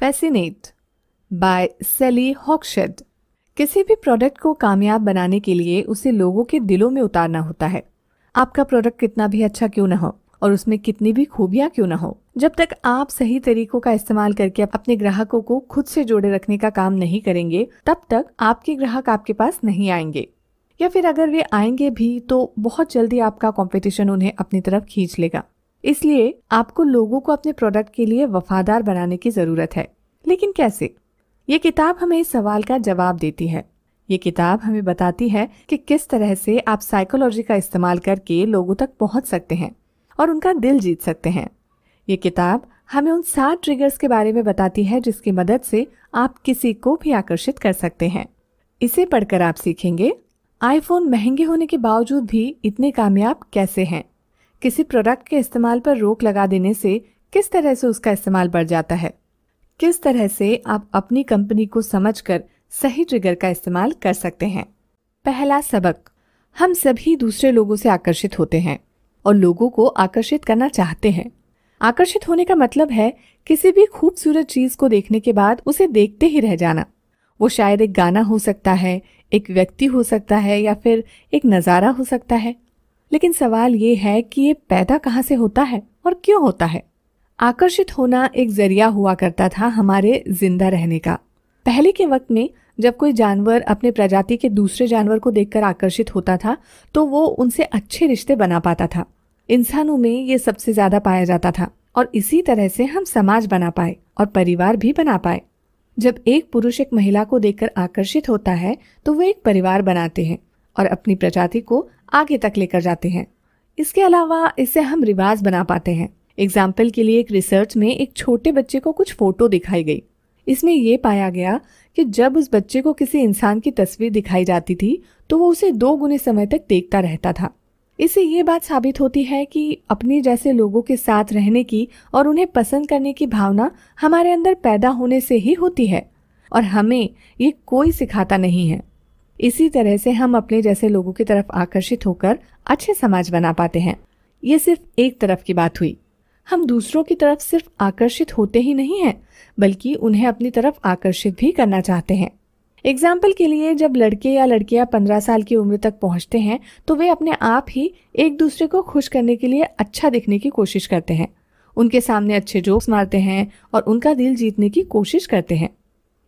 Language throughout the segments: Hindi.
फैसिनेट बाय सेली हॉकशेड किसी भी प्रोडक्ट को कामयाब बनाने के लिए उसे लोगों के दिलों में उतारना होता है आपका प्रोडक्ट कितना भी अच्छा क्यों ना हो और उसमें कितनी भी खूबियां क्यों ना हो जब तक आप सही तरीकों का इस्तेमाल करके अपने ग्राहकों को खुद से जोड़े रखने का काम नहीं करेंगे तब तक आपके ग्राहक आपके पास नहीं आएंगे या फिर अगर वे आएंगे भी तो बहुत जल्दी आपका कंपटीशन उन्हें अपनी तरफ खींच लेगा इसलिए आपको लोगों को अपने प्रोडक्ट के लिए वफादार बनाने की ज़रूरत है लेकिन कैसे ये किताब हमें इस सवाल का जवाब देती है ये किताब हमें बताती है कि किस तरह से आप साइकोलॉजी का इस्तेमाल करके लोगों तक पहुंच सकते हैं और उनका दिल जीत सकते हैं ये किताब हमें उन सात ट्रिगर्स के बारे में बताती है जिसकी मदद से आप किसी को भी आकर्षित कर सकते हैं इसे पढ़कर आप सीखेंगे आईफोन महंगे होने के बावजूद भी इतने कामयाब कैसे हैं किसी प्रोडक्ट के इस्तेमाल पर रोक लगा देने से किस तरह से उसका इस्तेमाल बढ़ जाता है किस तरह से आप अपनी कंपनी को समझकर सही ट्रिगर का इस्तेमाल कर सकते हैं पहला सबक हम सभी दूसरे लोगों से आकर्षित होते हैं और लोगों को आकर्षित करना चाहते हैं आकर्षित होने का मतलब है किसी भी खूबसूरत चीज को देखने के बाद उसे देखते ही रह जाना वो शायद एक गाना हो सकता है एक व्यक्ति हो सकता है या फिर एक नज़ारा हो सकता है लेकिन सवाल ये है कि ये पैदा कहाँ से होता है और क्यों होता है आकर्षित होना एक जरिया हुआ करता था हमारे जिंदा रहने का पहले के वक्त में जब कोई जानवर अपने प्रजाति के दूसरे जानवर को देखकर आकर्षित होता था तो वो उनसे अच्छे रिश्ते बना पाता था इंसानों में ये सबसे ज्यादा पाया जाता था और इसी तरह से हम समाज बना पाए और परिवार भी बना पाए जब एक पुरुष एक महिला को देखकर आकर्षित होता है तो वो एक परिवार बनाते हैं और अपनी प्रजाति को आगे तक लेकर जाते हैं इसके अलावा इससे हम रिवाज बना पाते हैं एग्जाम्पल के लिए एक रिसर्च में एक छोटे बच्चे को कुछ फोटो दिखाई गई इसमें ये पाया गया कि जब उस बच्चे को किसी इंसान की तस्वीर दिखाई जाती थी तो वो उसे दो गुने समय तक देखता रहता था इससे ये बात साबित होती है कि अपने जैसे लोगों के साथ रहने की और उन्हें पसंद करने की भावना हमारे अंदर पैदा होने से ही होती है और हमें ये कोई सिखाता नहीं है इसी तरह से हम अपने जैसे लोगों की तरफ आकर्षित होकर अच्छे समाज बना पाते हैं ये सिर्फ एक तरफ की बात हुई हम दूसरों की तरफ सिर्फ आकर्षित होते ही नहीं हैं बल्कि उन्हें अपनी तरफ आकर्षित भी करना चाहते हैं एग्जाम्पल के लिए जब लड़के या लड़कियां पंद्रह साल की उम्र तक पहुंचते हैं तो वे अपने आप ही एक दूसरे को खुश करने के लिए अच्छा दिखने की कोशिश करते हैं उनके सामने अच्छे जोक्स मारते हैं और उनका दिल जीतने की कोशिश करते हैं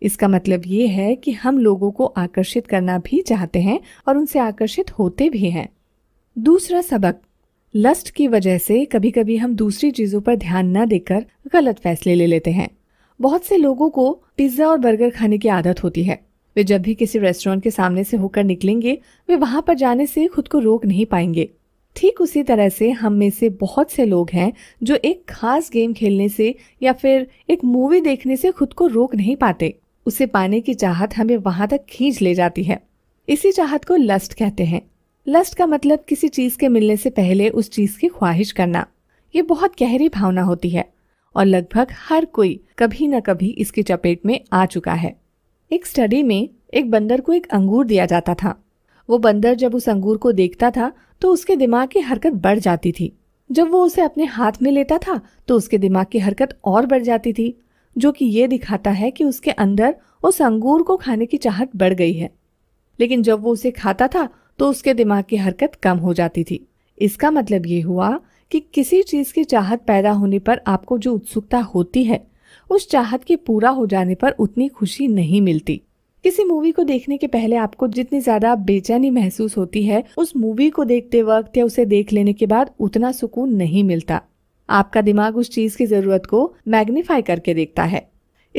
इसका मतलब ये है कि हम लोगों को आकर्षित करना भी चाहते हैं और उनसे आकर्षित होते भी हैं दूसरा सबक लस्ट की वजह से कभी कभी हम दूसरी चीज़ों पर ध्यान न देकर गलत फैसले ले लेते हैं बहुत से लोगों को पिज्ज़ा और बर्गर खाने की आदत होती है वे जब भी किसी रेस्टोरेंट के सामने से होकर निकलेंगे वे वहां पर जाने से खुद को रोक नहीं पाएंगे ठीक उसी तरह से हम में से बहुत से लोग हैं जो एक खास गेम खेलने से या फिर एक मूवी देखने से खुद को रोक नहीं पाते उसे पाने की चाहत हमें वहां तक खींच ले जाती है इसी चाहत को लस्ट कहते हैं लस्ट का मतलब किसी चीज के मिलने से पहले उस चीज की ख्वाहिश करना ये बहुत गहरी भावना होती है और लगभग हर कोई कभी न कभी इसकी चपेट में आ चुका है एक स्टडी में एक बंदर को एक अंगूर दिया जाता था वो बंदर जब उस अंगूर को देखता था तो उसके दिमाग की हरकत बढ़ जाती थी जब वो उसे अपने हाथ में लेता था तो उसके दिमाग की हरकत और बढ़ जाती थी जो कि ये दिखाता है कि उसके अंदर उस अंगूर को खाने की चाहत बढ़ गई है लेकिन जब वो उसे खाता था तो उसके दिमाग की हरकत कम हो जाती थी इसका मतलब ये हुआ कि किसी चीज़ की चाहत पैदा होने पर आपको जो उत्सुकता होती है उस चाहत के पूरा हो जाने पर उतनी खुशी नहीं मिलती किसी मूवी को देखने के पहले आपको जितनी ज्यादा बेचैनी महसूस होती है उस मूवी को देखते वक्त या उसे देख लेने के बाद उतना सुकून नहीं मिलता आपका दिमाग उस चीज की जरूरत को मैग्निफाई करके देखता है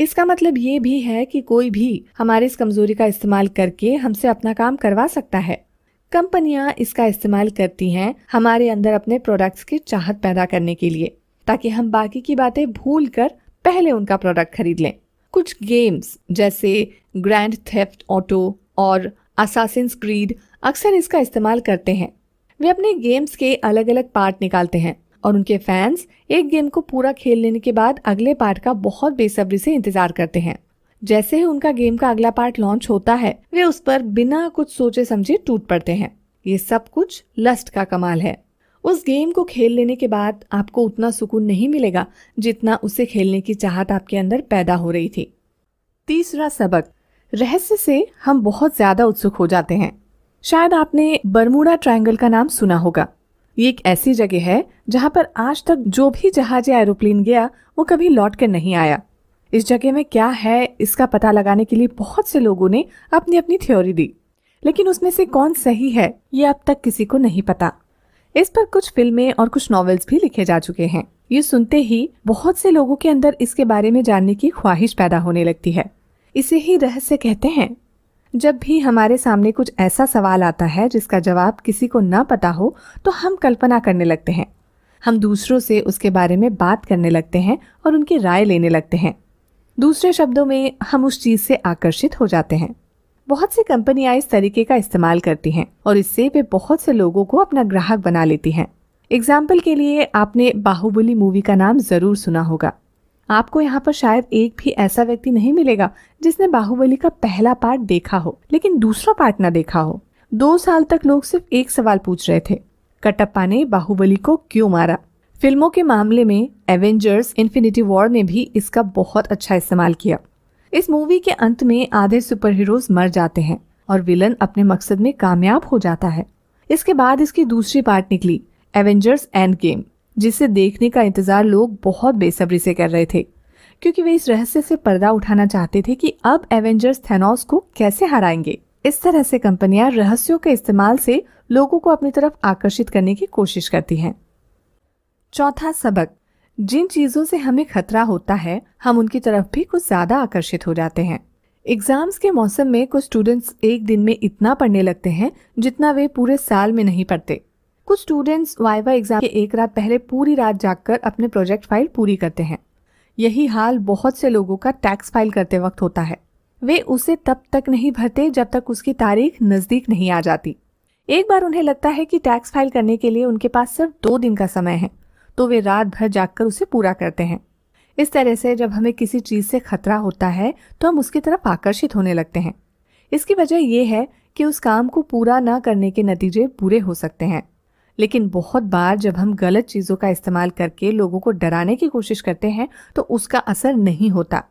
इसका मतलब ये भी है कि कोई भी हमारी इस कमजोरी का इस्तेमाल करके हमसे अपना काम करवा सकता है कंपनियां इसका इस्तेमाल करती हैं हमारे अंदर अपने प्रोडक्ट्स की चाहत पैदा करने के लिए ताकि हम बाकी की बातें भूल कर पहले उनका प्रोडक्ट खरीद लें कुछ गेम्स जैसे ग्रैंड थेफ्ट ऑटो और असासिन क्रीड अक्सर इसका इस्तेमाल करते हैं वे अपने गेम्स के अलग अलग पार्ट निकालते हैं और उनके फैंस एक गेम को पूरा खेल लेने के बाद अगले पार्ट का बहुत बेसब्री से इंतजार करते हैं जैसे ही उनका गेम का अगला पार्ट लॉन्च होता है वे उस पर बिना कुछ सोचे समझे टूट पड़ते हैं ये सब कुछ लस्ट का कमाल है उस गेम को खेल लेने के बाद आपको उतना सुकून नहीं मिलेगा जितना उसे खेलने की चाहत आपके अंदर पैदा हो रही थी तीसरा सबक रहस्य से हम बहुत ज्यादा उत्सुक हो जाते हैं शायद आपने बरमूडा ट्रायंगल का नाम सुना होगा ये एक ऐसी जगह है जहाँ पर आज तक जो भी जहाज या एरोप्लेन गया वो कभी लौट कर नहीं आया इस जगह में क्या है इसका पता लगाने के लिए बहुत से लोगों ने अपनी अपनी थ्योरी दी लेकिन उसमें से कौन सही है ये अब तक किसी को नहीं पता इस पर कुछ फिल्में और कुछ नॉवेल्स भी लिखे जा चुके हैं ये सुनते ही बहुत से लोगों के अंदर इसके बारे में जानने की ख्वाहिश पैदा होने लगती है इसे ही रहस्य कहते हैं जब भी हमारे सामने कुछ ऐसा सवाल आता है जिसका जवाब किसी को ना पता हो तो हम कल्पना करने लगते हैं हम दूसरों से उसके बारे में बात करने लगते हैं और उनकी राय लेने लगते हैं दूसरे शब्दों में हम उस चीज़ से आकर्षित हो जाते हैं बहुत सी कंपनियां इस तरीके का इस्तेमाल करती हैं और इससे वे बहुत से लोगों को अपना ग्राहक बना लेती हैं एग्जाम्पल के लिए आपने बाहुबली मूवी का नाम ज़रूर सुना होगा आपको यहाँ पर शायद एक भी ऐसा व्यक्ति नहीं मिलेगा जिसने बाहुबली का पहला पार्ट देखा हो लेकिन दूसरा पार्ट ना देखा हो दो साल तक लोग सिर्फ एक सवाल पूछ रहे थे कटप्पा ने बाहुबली को क्यों मारा फिल्मों के मामले में एवेंजर्स इन्फिनिटी वॉर ने भी इसका बहुत अच्छा इस्तेमाल किया इस मूवी के अंत में आधे सुपर हीरोज मर जाते हैं और विलन अपने मकसद में कामयाब हो जाता है इसके बाद इसकी दूसरी पार्ट निकली एवेंजर्स एंड गेम जिसे देखने का इंतज़ार लोग बहुत बेसब्री से कर रहे थे क्योंकि वे इस रहस्य से पर्दा उठाना चाहते थे कि अब एवेंजर्स थेनोस को कैसे हराएंगे इस तरह से कंपनियां रहस्यों के इस्तेमाल से लोगों को अपनी तरफ आकर्षित करने की कोशिश करती हैं चौथा सबक जिन चीज़ों से हमें खतरा होता है हम उनकी तरफ भी कुछ ज़्यादा आकर्षित हो जाते हैं एग्ज़ाम्स के मौसम में कुछ स्टूडेंट्स एक दिन में इतना पढ़ने लगते हैं जितना वे पूरे साल में नहीं पढ़ते कुछ स्टूडेंट्स वाइवा एग्जाम के एक रात पहले पूरी रात जागकर अपने प्रोजेक्ट फाइल पूरी करते हैं यही हाल बहुत से लोगों का टैक्स फाइल करते वक्त होता है वे उसे तब तक नहीं भरते जब तक उसकी तारीख नज़दीक नहीं आ जाती एक बार उन्हें लगता है कि टैक्स फाइल करने के लिए उनके पास सिर्फ दो दिन का समय है तो वे रात भर जागकर उसे पूरा करते हैं इस तरह से जब हमें किसी चीज़ से खतरा होता है तो हम उसकी तरफ आकर्षित होने लगते हैं इसकी वजह यह है कि उस काम को पूरा न करने के नतीजे बुरे हो सकते हैं लेकिन बहुत बार जब हम गलत चीज़ों का इस्तेमाल करके लोगों को डराने की कोशिश करते हैं तो उसका असर नहीं होता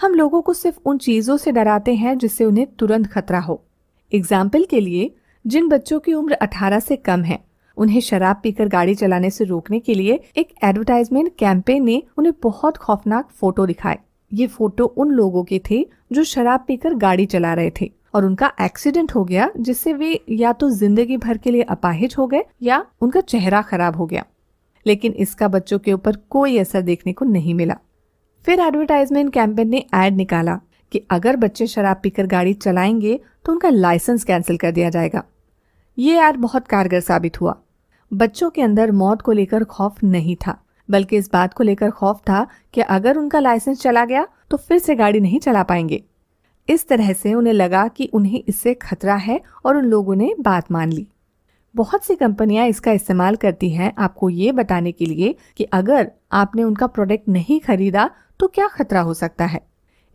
हम लोगों को सिर्फ उन चीज़ों से डराते हैं जिससे उन्हें तुरंत खतरा हो एग्जाम्पल के लिए जिन बच्चों की उम्र 18 से कम है उन्हें शराब पीकर गाड़ी चलाने से रोकने के लिए एक एडवर्टाइजमेंट कैंपेन ने उन्हें बहुत खौफनाक फोटो दिखाए ये फोटो उन लोगों के थे जो शराब पीकर गाड़ी चला रहे थे और उनका एक्सीडेंट हो गया जिससे वे या तो जिंदगी भर के लिए अपाहिज हो गए या उनका चेहरा खराब हो गया लेकिन इसका बच्चों के ऊपर कोई असर देखने को नहीं मिला फिर एडवर्टाइजमेंट कैंपेन ने एड निकाला कि अगर बच्चे शराब पीकर गाड़ी चलाएंगे तो उनका लाइसेंस कैंसिल कर दिया जाएगा ये एड बहुत कारगर साबित हुआ बच्चों के अंदर मौत को लेकर खौफ नहीं था बल्कि इस बात को लेकर खौफ था कि अगर उनका लाइसेंस चला गया तो फिर से गाड़ी नहीं चला पाएंगे इस तरह से उन्हें लगा कि उन्हें इससे खतरा है और उन लोगों ने बात मान ली बहुत सी कंपनियां इसका इस्तेमाल करती हैं आपको ये बताने के लिए कि अगर आपने उनका प्रोडक्ट नहीं खरीदा तो क्या खतरा हो सकता है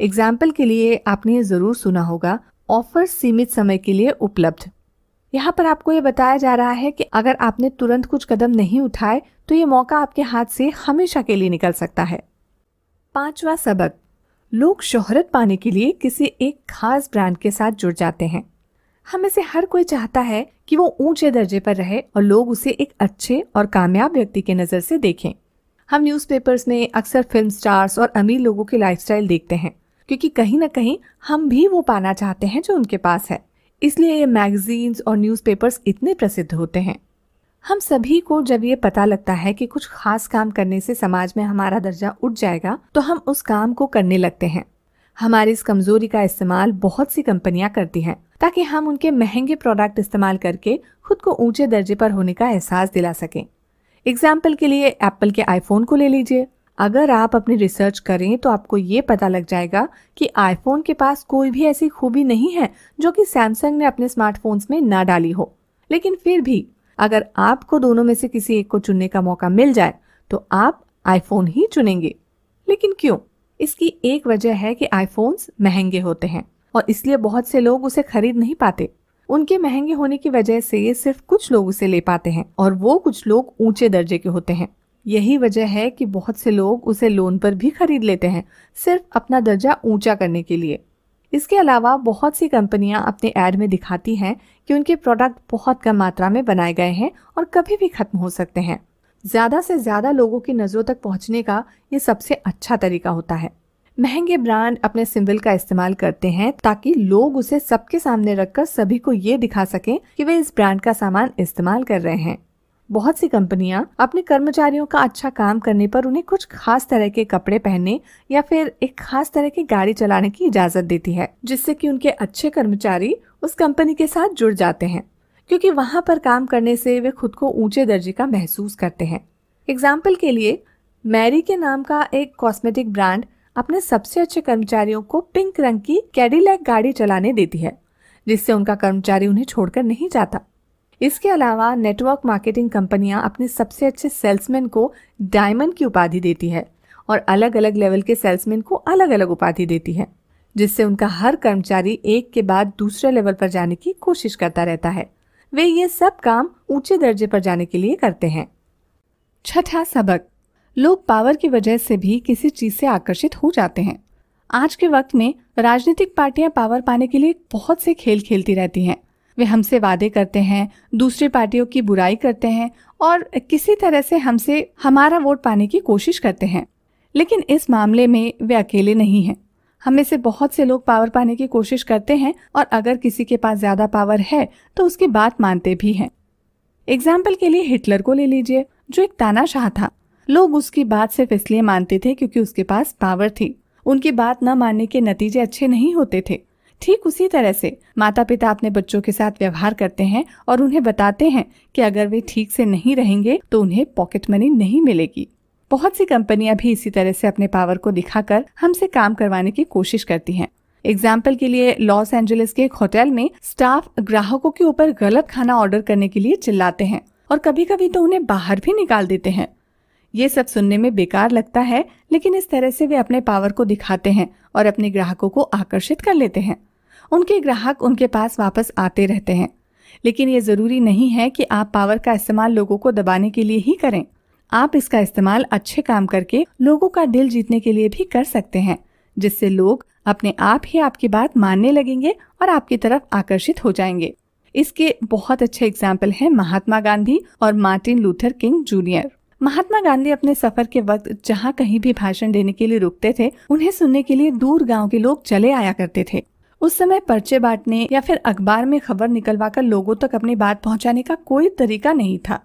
एग्जाम्पल के लिए आपने ये ज़रूर सुना होगा ऑफर सीमित समय के लिए उपलब्ध यहाँ पर आपको ये बताया जा रहा है कि अगर आपने तुरंत कुछ कदम नहीं उठाए तो ये मौका आपके हाथ से हमेशा के लिए निकल सकता है पांचवा सबक लोग शोहरत पाने के लिए किसी एक खास ब्रांड के साथ जुड़ जाते हैं हम से हर कोई चाहता है कि वो ऊंचे दर्जे पर रहे और लोग उसे एक अच्छे और कामयाब व्यक्ति के नज़र से देखें हम न्यूज़पेपर्स में अक्सर फिल्म स्टार्स और अमीर लोगों की लाइफस्टाइल देखते हैं क्योंकि कहीं ना कहीं हम भी वो पाना चाहते हैं जो उनके पास है इसलिए ये मैगजीन्स और न्यूज़पेपर्स इतने प्रसिद्ध होते हैं हम सभी को जब ये पता लगता है कि कुछ खास काम करने से समाज में हमारा दर्जा उठ जाएगा तो हम उस काम को करने लगते हैं हमारी इस कमजोरी का इस्तेमाल बहुत सी कंपनियां करती हैं ताकि हम उनके महंगे प्रोडक्ट इस्तेमाल करके खुद को ऊंचे दर्जे पर होने का एहसास दिला सकें एग्जाम्पल के लिए एप्पल के आईफोन को ले लीजिए अगर आप अपनी रिसर्च करें तो आपको ये पता लग जाएगा कि आईफोन के पास कोई भी ऐसी खूबी नहीं है जो कि सैमसंग ने अपने स्मार्टफोन्स में ना डाली हो लेकिन फिर भी अगर आपको दोनों में से किसी एक को चुनने का मौका मिल जाए तो आप आईफोन ही चुनेंगे लेकिन क्यों इसकी एक वजह है कि आईफोन्स महंगे होते हैं और इसलिए बहुत से लोग उसे खरीद नहीं पाते उनके महंगे होने की वजह से सिर्फ कुछ लोग उसे ले पाते हैं और वो कुछ लोग ऊंचे दर्जे के होते हैं यही वजह है कि बहुत से लोग उसे लोन पर भी खरीद लेते हैं सिर्फ अपना दर्जा ऊंचा करने के लिए इसके अलावा बहुत सी कंपनियां अपने एड में दिखाती हैं कि उनके प्रोडक्ट बहुत कम मात्रा में बनाए गए हैं और कभी भी खत्म हो सकते हैं ज़्यादा से ज़्यादा लोगों की नज़रों तक पहुंचने का ये सबसे अच्छा तरीका होता है महंगे ब्रांड अपने सिंबल का इस्तेमाल करते हैं ताकि लोग उसे सबके सामने रखकर सभी को ये दिखा सकें कि वे इस ब्रांड का सामान इस्तेमाल कर रहे हैं बहुत सी कंपनियां अपने कर्मचारियों का अच्छा काम करने पर उन्हें कुछ खास तरह के कपड़े पहनने या फिर एक खास तरह की गाड़ी चलाने की इजाजत देती है जिससे कि उनके अच्छे कर्मचारी उस कंपनी के साथ जुड़ जाते हैं क्योंकि वहाँ पर काम करने से वे खुद को ऊंचे दर्जे का महसूस करते हैं एग्जाम्पल के लिए मैरी के नाम का एक कॉस्मेटिक ब्रांड अपने सबसे अच्छे कर्मचारियों को पिंक रंग की कैडिलैक गाड़ी चलाने देती है जिससे उनका कर्मचारी उन्हें छोड़कर नहीं जाता इसके अलावा नेटवर्क मार्केटिंग कंपनियां अपने सबसे अच्छे सेल्समैन को डायमंड की उपाधि देती है और अलग अलग लेवल के सेल्समैन को अलग अलग उपाधि देती है जिससे उनका हर कर्मचारी एक के बाद दूसरे लेवल पर जाने की कोशिश करता रहता है वे ये सब काम ऊंचे दर्जे पर जाने के लिए करते हैं छठा सबक लोग पावर की वजह से भी किसी चीज से आकर्षित हो जाते हैं आज के वक्त में राजनीतिक पार्टियां पावर पाने के लिए बहुत से खेल खेलती रहती हैं वे हमसे वादे करते हैं दूसरी पार्टियों की बुराई करते हैं और किसी तरह से हमसे हमारा वोट पाने की कोशिश करते हैं लेकिन इस मामले में वे अकेले नहीं हैं हमें से बहुत से लोग पावर पाने की कोशिश करते हैं और अगर किसी के पास ज़्यादा पावर है तो उसकी बात मानते भी हैं एग्जाम्पल के लिए हिटलर को ले लीजिए जो एक तानाशाह था लोग उसकी बात सिर्फ इसलिए मानते थे क्योंकि उसके पास पावर थी उनकी बात न मानने के नतीजे अच्छे नहीं होते थे ठीक उसी तरह से माता पिता अपने बच्चों के साथ व्यवहार करते हैं और उन्हें बताते हैं कि अगर वे ठीक से नहीं रहेंगे तो उन्हें पॉकेट मनी नहीं मिलेगी बहुत सी कंपनियां भी इसी तरह से अपने पावर को दिखाकर हमसे काम करवाने की कोशिश करती हैं एग्जाम्पल के लिए लॉस एंजलिस के एक होटल में स्टाफ ग्राहकों के ऊपर गलत खाना ऑर्डर करने के लिए चिल्लाते हैं और कभी कभी तो उन्हें बाहर भी निकाल देते हैं ये सब सुनने में बेकार लगता है लेकिन इस तरह से वे अपने पावर को दिखाते हैं और अपने ग्राहकों को आकर्षित कर लेते हैं उनके ग्राहक उनके पास वापस आते रहते हैं लेकिन ये ज़रूरी नहीं है कि आप पावर का इस्तेमाल लोगों को दबाने के लिए ही करें आप इसका इस्तेमाल अच्छे काम करके लोगों का दिल जीतने के लिए भी कर सकते हैं जिससे लोग अपने आप ही आपकी बात मानने लगेंगे और आपकी तरफ आकर्षित हो जाएंगे इसके बहुत अच्छे एग्जाम्पल हैं महात्मा गांधी और Martin Luther King junior Mahatma Gandhi अपने सफर के वक्त जहाँ कहीं भी भाषण देने के लिए रुकते थे उन्हें सुनने के लिए दूर गांव के लोग चले आया करते थे उस समय पर्चे बांटने या फिर अखबार में खबर निकलवाकर लोगों तक अपनी बात पहुंचाने का कोई तरीका नहीं था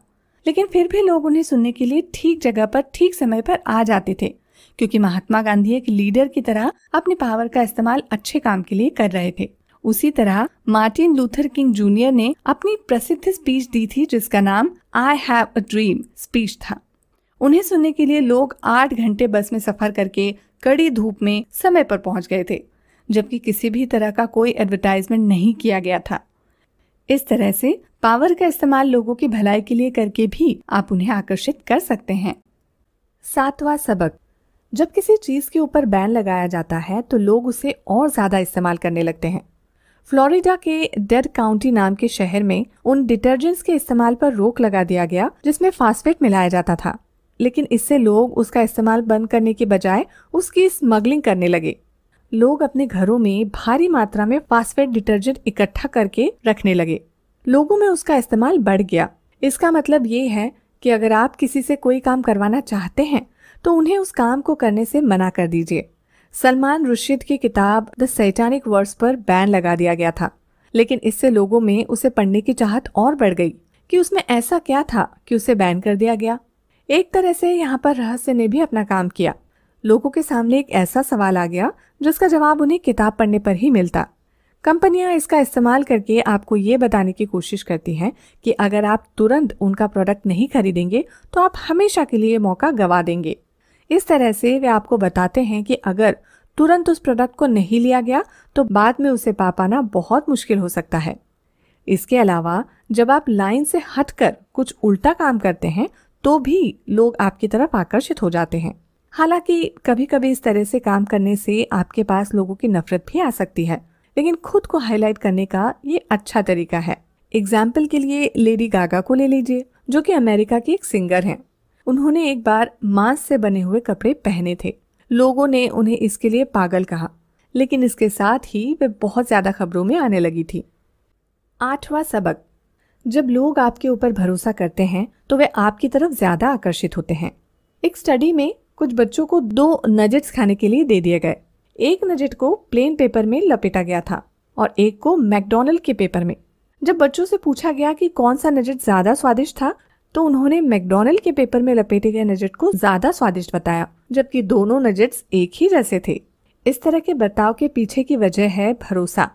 लेकिन फिर भी लोग उन्हें सुनने के लिए ठीक जगह पर ठीक समय पर आ जाते थे क्योंकि महात्मा गांधी एक लीडर की तरह अपनी पावर का इस्तेमाल अच्छे काम के लिए कर रहे थे उसी तरह मार्टिन लूथर किंग जूनियर ने अपनी प्रसिद्ध स्पीच दी थी जिसका नाम I have a dream speech था उन्हें सुनने के लिए लोग आठ घंटे बस में सफर करके कड़ी धूप में समय पर पहुंच गए थे जबकि किसी भी तरह का कोई एडवर्टाइजमेंट नहीं किया गया था इस तरह से पावर का इस्तेमाल लोगों की भलाई के लिए करके भी आप उन्हें आकर्षित कर सकते हैं सातवां सबक जब किसी चीज़ के ऊपर बैन लगाया जाता है तो लोग उसे और ज़्यादा इस्तेमाल करने लगते हैं फ्लोरिडा के डेड काउंटी नाम के शहर में उन डिटर्जेंट्स के इस्तेमाल पर रोक लगा दिया गया जिसमें फास्फेट मिलाया जाता था लेकिन इससे लोग उसका इस्तेमाल बंद करने के बजाय उसकी स्मगलिंग करने लगे लोग अपने घरों में भारी मात्रा में फास्फेट डिटर्जेंट इकट्ठा करके रखने लगे लोगों में उसका इस्तेमाल बढ़ गया इसका मतलब ये है कि अगर आप किसी से कोई काम करवाना चाहते हैं तो उन्हें उस काम को करने से मना कर दीजिए सलमान रुशिद की किताब द सैटानिक वर्ड्स पर बैन लगा दिया गया था लेकिन इससे लोगों में उसे पढ़ने की चाहत और बढ़ गई कि उसमें ऐसा क्या था कि उसे बैन कर दिया गया एक तरह से यहाँ पर रहस्य ने भी अपना काम किया लोगों के सामने एक ऐसा सवाल आ गया जिसका जवाब उन्हें किताब पढ़ने पर ही मिलता कंपनियां इसका इस्तेमाल करके आपको ये बताने की कोशिश करती हैं कि अगर आप तुरंत उनका प्रोडक्ट नहीं खरीदेंगे तो आप हमेशा के लिए मौका गवा देंगे इस तरह से वे आपको बताते हैं कि अगर तुरंत उस प्रोडक्ट को नहीं लिया गया तो बाद में उसे पा पाना बहुत मुश्किल हो सकता है इसके अलावा जब आप लाइन से हटकर कुछ उल्टा काम करते हैं तो भी लोग आपकी तरफ आकर्षित हो जाते हैं हालांकि कभी कभी इस तरह से काम करने से आपके पास लोगों की नफरत भी आ सकती है लेकिन खुद को हाईलाइट करने का ये अच्छा तरीका है एग्जाम्पल के लिए लेडी गागा को ले लीजिए जो कि अमेरिका की एक सिंगर हैं उन्होंने एक बार मांस से बने हुए कपड़े पहने थे लोगों ने उन्हें इसके लिए पागल कहा लेकिन इसके साथ ही वे बहुत ज़्यादा खबरों में आने लगी थी आठवा सबक जब लोग आपके ऊपर भरोसा करते हैं तो वे आपकी तरफ ज़्यादा आकर्षित होते हैं एक स्टडी में कुछ बच्चों को दो नजेट्स खाने के लिए दे दिए गए एक नजेट को प्लेन पेपर में लपेटा गया था और एक को मैकडोनल्ड के पेपर में जब बच्चों से पूछा गया कि कौन सा नजेट ज्यादा स्वादिष्ट था तो उन्होंने मैकडोनल्ड के पेपर में लपेटे गए नजेट को ज्यादा स्वादिष्ट बताया जबकि दोनों नजेट्स एक ही जैसे थे इस तरह के बर्ताव के पीछे की वजह है भरोसा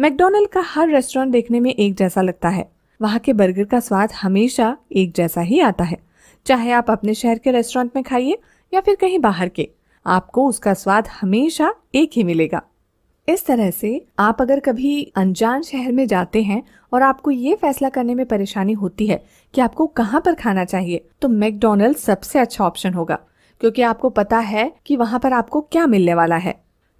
मैकडोनल्ड का हर रेस्टोरेंट देखने में एक जैसा लगता है वहाँ के बर्गर का स्वाद हमेशा एक जैसा ही आता है चाहे आप अपने शहर के रेस्टोरेंट में खाइए या फिर कहीं बाहर के आपको उसका स्वाद हमेशा एक ही मिलेगा इस तरह से आप अगर कभी अनजान शहर में जाते हैं और आपको ये फैसला करने में परेशानी होती है कि आपको कहाँ पर खाना चाहिए तो मैकडोनल्ड सबसे अच्छा ऑप्शन होगा क्योंकि आपको पता है कि वहाँ पर आपको क्या मिलने वाला है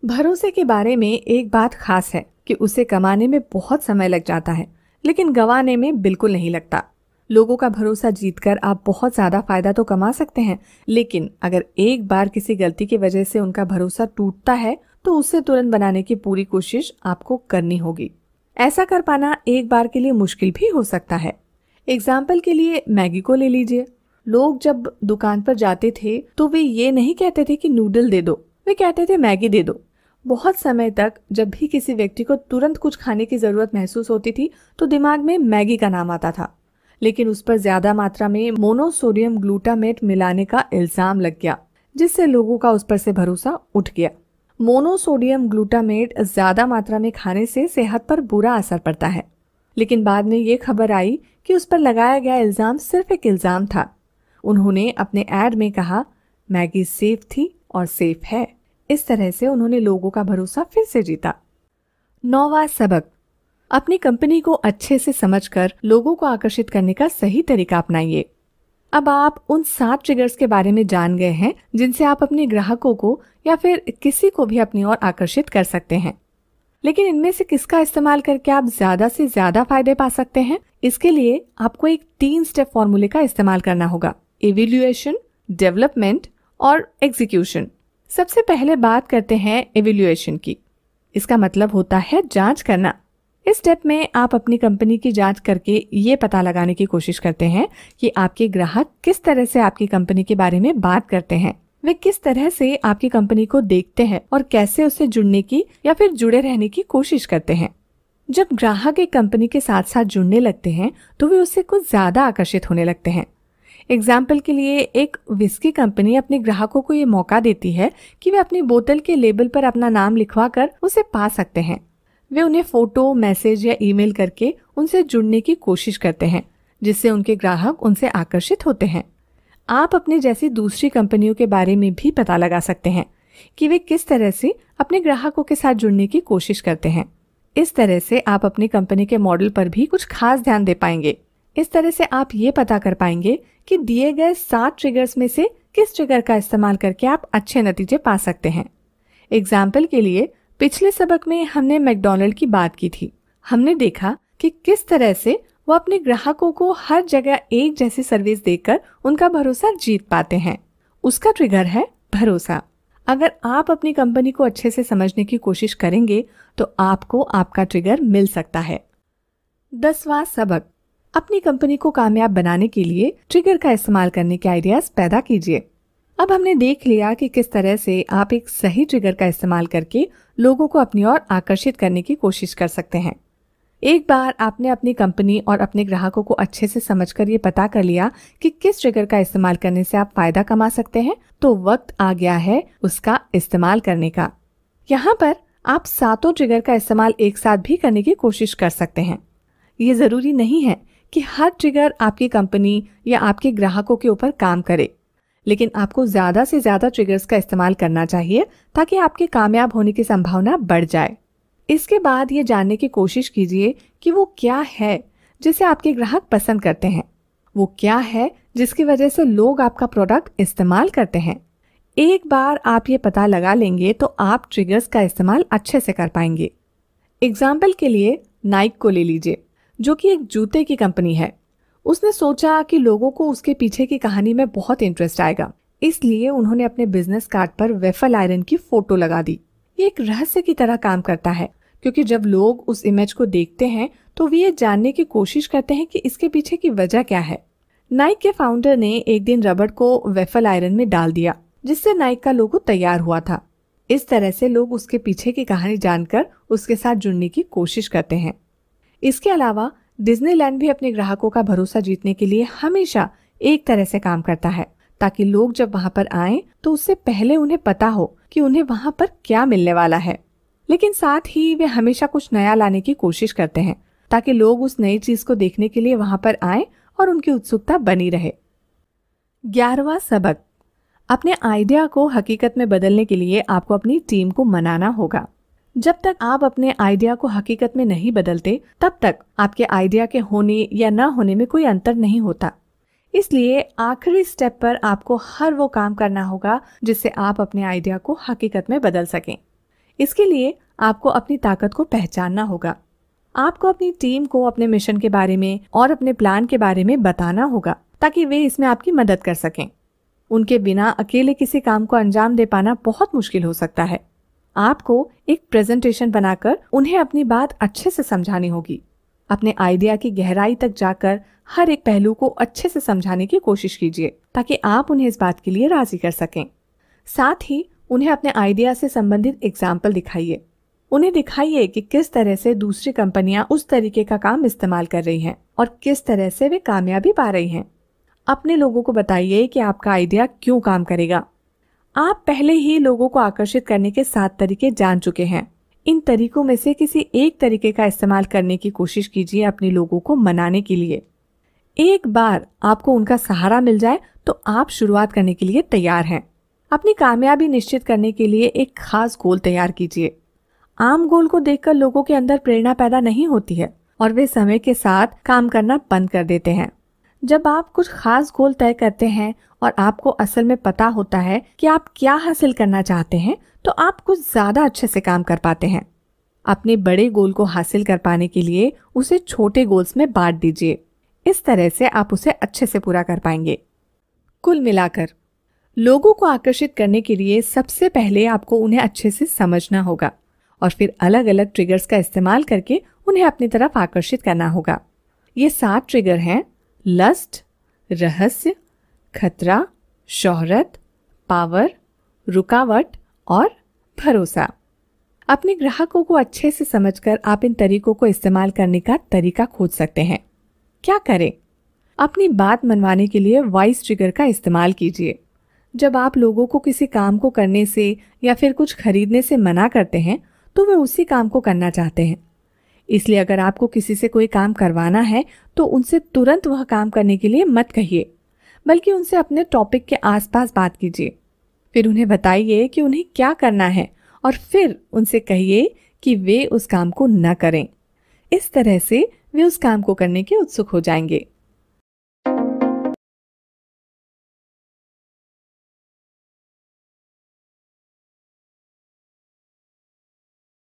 भरोसे के बारे में एक बात खास है कि उसे कमाने में बहुत समय लग जाता है लेकिन गंवाने में बिल्कुल नहीं लगता लोगों का भरोसा जीतकर आप बहुत ज़्यादा फायदा तो कमा सकते हैं लेकिन अगर एक बार किसी गलती की वजह से उनका भरोसा टूटता है तो उसे तुरंत बनाने की पूरी कोशिश आपको करनी होगी ऐसा कर पाना एक बार के लिए मुश्किल भी हो सकता है एग्जाम्पल के लिए मैगी को ले लीजिए लोग जब दुकान पर जाते थे तो वे ये नहीं कहते थे कि नूडल दे दो वे कहते थे मैगी दे दो बहुत समय तक जब भी किसी व्यक्ति को तुरंत कुछ खाने की ज़रूरत महसूस होती थी तो दिमाग में मैगी का नाम आता था लेकिन उस पर ज्यादा मात्रा में मोनोसोडियम ग्लूटामेट मिलाने का इल्जाम लग गया जिससे लोगों का उस पर से भरोसा उठ गया मोनोसोडियम ग्लूटामेट ज्यादा मात्रा में खाने से सेहत पर बुरा असर पड़ता है लेकिन बाद में ये खबर आई कि उस पर लगाया गया इल्ज़ाम सिर्फ एक इल्ज़ाम था उन्होंने अपने एड में कहा मैगी सेफ थी और सेफ है इस तरह से उन्होंने लोगों का भरोसा फिर से जीता नौवा सबक अपनी कंपनी को अच्छे से समझकर लोगों को आकर्षित करने का सही तरीका अपनाइए अब आप उन सात ट्रिगर्स के बारे में जान गए हैं जिनसे आप अपने ग्राहकों को या फिर किसी को भी अपनी ओर आकर्षित कर सकते हैं लेकिन इनमें से किसका इस्तेमाल करके आप ज्यादा से ज्यादा फायदे पा सकते हैं इसके लिए आपको एक तीन स्टेप फॉर्मूले का इस्तेमाल करना होगा एवेल्युएशन डेवलपमेंट और एग्जीक्यूशन सबसे पहले बात करते हैं एवेल्युएशन की इसका मतलब होता है जांच करना इस स्टेप में आप अपनी कंपनी की जांच करके ये पता लगाने की कोशिश करते हैं कि आपके ग्राहक किस तरह से आपकी कंपनी के बारे में बात करते हैं वे किस तरह से आपकी कंपनी को देखते हैं और कैसे उससे जुड़ने की या फिर जुड़े रहने की कोशिश करते हैं जब ग्राहक एक कंपनी के साथ साथ जुड़ने लगते हैं तो वे उससे कुछ ज़्यादा आकर्षित होने लगते हैं एग्जाम्पल के लिए एक विस्की कंपनी अपने ग्राहकों को ये मौका देती है कि वे अपनी बोतल के लेबल पर अपना नाम लिखवा कर उसे पा सकते हैं वे उन्हें फ़ोटो मैसेज या ईमेल करके उनसे जुड़ने की कोशिश करते हैं जिससे उनके ग्राहक उनसे आकर्षित होते हैं आप अपने जैसी दूसरी कंपनियों के बारे में भी पता लगा सकते हैं कि वे किस तरह से अपने ग्राहकों के साथ जुड़ने की कोशिश करते हैं इस तरह से आप अपनी कंपनी के मॉडल पर भी कुछ खास ध्यान दे पाएंगे इस तरह से आप ये पता कर पाएंगे कि दिए गए सात ट्रिगर्स में से किस ट्रिगर का इस्तेमाल करके आप अच्छे नतीजे पा सकते हैं एग्जाम्पल के लिए पिछले सबक में हमने मैकडोनल्ड की बात की थी हमने देखा कि किस तरह से वो अपने ग्राहकों को हर जगह एक जैसी सर्विस देकर उनका भरोसा जीत पाते हैं उसका ट्रिगर है भरोसा अगर आप अपनी कंपनी को अच्छे से समझने की कोशिश करेंगे तो आपको आपका ट्रिगर मिल सकता है दसवां सबक अपनी कंपनी को कामयाब बनाने के लिए ट्रिगर का इस्तेमाल करने के आइडियाज पैदा कीजिए अब हमने देख लिया कि किस तरह से आप एक सही ट्रिगर का इस्तेमाल करके लोगों को अपनी ओर आकर्षित करने की कोशिश कर सकते हैं एक बार आपने अपनी कंपनी और अपने ग्राहकों को अच्छे से समझकर ये पता कर लिया कि किस ट्रिगर का इस्तेमाल करने से आप फायदा कमा सकते हैं तो वक्त आ गया है उसका इस्तेमाल करने का यहाँ पर आप सातों ट्रिगर का इस्तेमाल एक साथ भी करने की कोशिश कर सकते हैं ये ज़रूरी नहीं है कि हर ट्रिगर आपकी कंपनी या आपके ग्राहकों के ऊपर काम करे लेकिन आपको ज़्यादा से ज़्यादा ट्रिगर्स का इस्तेमाल करना चाहिए ताकि आपके कामयाब होने की संभावना बढ़ जाए इसके बाद ये जानने की कोशिश कीजिए कि वो क्या है जिसे आपके ग्राहक पसंद करते हैं वो क्या है जिसकी वजह से लोग आपका प्रोडक्ट इस्तेमाल करते हैं एक बार आप ये पता लगा लेंगे तो आप ट्रिगर्स का इस्तेमाल अच्छे से कर पाएंगे एग्जाम्पल के लिए नाइक को ले लीजिए जो कि एक जूते की कंपनी है उसने सोचा कि लोगों को उसके पीछे की कहानी में बहुत इंटरेस्ट आएगा इसलिए उन्होंने अपने बिजनेस कार्ड पर वेफल आयरन की फोटो लगा दी ये एक रहस्य की तरह काम करता है क्योंकि जब लोग उस इमेज को देखते हैं तो वे ये जानने की कोशिश करते हैं कि इसके पीछे की वजह क्या है नाइक के फाउंडर ने एक दिन रबड़ को वेफल आयरन में डाल दिया जिससे नाइक का लोगो तैयार हुआ था इस तरह से लोग उसके पीछे की कहानी जानकर उसके साथ जुड़ने की कोशिश करते हैं इसके अलावा डिज्नीलैंड भी अपने ग्राहकों का भरोसा जीतने के लिए हमेशा एक तरह से काम करता है ताकि लोग जब वहाँ पर आए तो उससे पहले उन्हें पता हो कि उन्हें वहाँ पर क्या मिलने वाला है लेकिन साथ ही वे हमेशा कुछ नया लाने की कोशिश करते हैं ताकि लोग उस नई चीज को देखने के लिए वहाँ पर आए और उनकी उत्सुकता बनी रहे ग्यारहवा सबक अपने आइडिया को हकीकत में बदलने के लिए आपको अपनी टीम को मनाना होगा जब तक आप अपने आइडिया को हकीकत में नहीं बदलते तब तक आपके आइडिया के होने या ना होने में कोई अंतर नहीं होता इसलिए आखिरी स्टेप पर आपको हर वो काम करना होगा जिससे आप अपने आइडिया को हकीकत में बदल सकें इसके लिए आपको अपनी ताकत को पहचानना होगा आपको अपनी टीम को अपने मिशन के बारे में और अपने प्लान के बारे में बताना होगा ताकि वे इसमें आपकी मदद कर सकें उनके बिना अकेले किसी काम को अंजाम दे पाना बहुत मुश्किल हो सकता है आपको एक प्रेजेंटेशन बनाकर उन्हें अपनी बात अच्छे से समझानी होगी अपने आइडिया की गहराई तक जाकर हर एक पहलू को अच्छे से समझाने की कोशिश कीजिए ताकि आप उन्हें इस बात के लिए राजी कर सकें साथ ही उन्हें अपने आइडिया से संबंधित एग्जाम्पल दिखाइए उन्हें दिखाइए कि किस तरह से दूसरी कंपनियां उस तरीके का काम इस्तेमाल कर रही हैं और किस तरह से वे कामयाबी पा रही हैं अपने लोगों को बताइए कि आपका आइडिया क्यों काम करेगा आप पहले ही लोगों को आकर्षित करने के सात तरीके जान चुके हैं इन तरीकों में से किसी एक तरीके का इस्तेमाल करने की कोशिश कीजिए अपने लोगों को मनाने के लिए एक बार आपको उनका सहारा मिल जाए तो आप शुरुआत करने के लिए तैयार हैं अपनी कामयाबी निश्चित करने के लिए एक खास गोल तैयार कीजिए आम गोल को देखकर लोगों के अंदर प्रेरणा पैदा नहीं होती है और वे समय के साथ काम करना बंद कर देते हैं जब आप कुछ खास गोल तय करते हैं और आपको असल में पता होता है कि आप क्या हासिल करना चाहते हैं तो आप कुछ ज़्यादा अच्छे से काम कर पाते हैं अपने बड़े गोल को हासिल कर पाने के लिए उसे छोटे गोल्स में बांट दीजिए इस तरह से आप उसे अच्छे से पूरा कर पाएंगे कुल मिलाकर लोगों को आकर्षित करने के लिए सबसे पहले आपको उन्हें अच्छे से समझना होगा और फिर अलग अलग ट्रिगर्स का इस्तेमाल करके उन्हें अपनी तरफ आकर्षित करना होगा ये सात ट्रिगर हैं लस्ट रहस्य खतरा शोहरत पावर रुकावट और भरोसा अपने ग्राहकों को अच्छे से समझकर आप इन तरीकों को इस्तेमाल करने का तरीका खोज सकते हैं क्या करें अपनी बात मनवाने के लिए वॉइस ट्रिगर का इस्तेमाल कीजिए जब आप लोगों को किसी काम को करने से या फिर कुछ खरीदने से मना करते हैं तो वे उसी काम को करना चाहते हैं इसलिए अगर आपको किसी से कोई काम करवाना है तो उनसे तुरंत वह काम करने के लिए मत कहिए बल्कि उनसे अपने टॉपिक के आसपास बात कीजिए फिर उन्हें बताइए कि उन्हें क्या करना है और फिर उनसे कहिए कि वे उस काम को न करें इस तरह से वे उस काम को करने के उत्सुक हो जाएंगे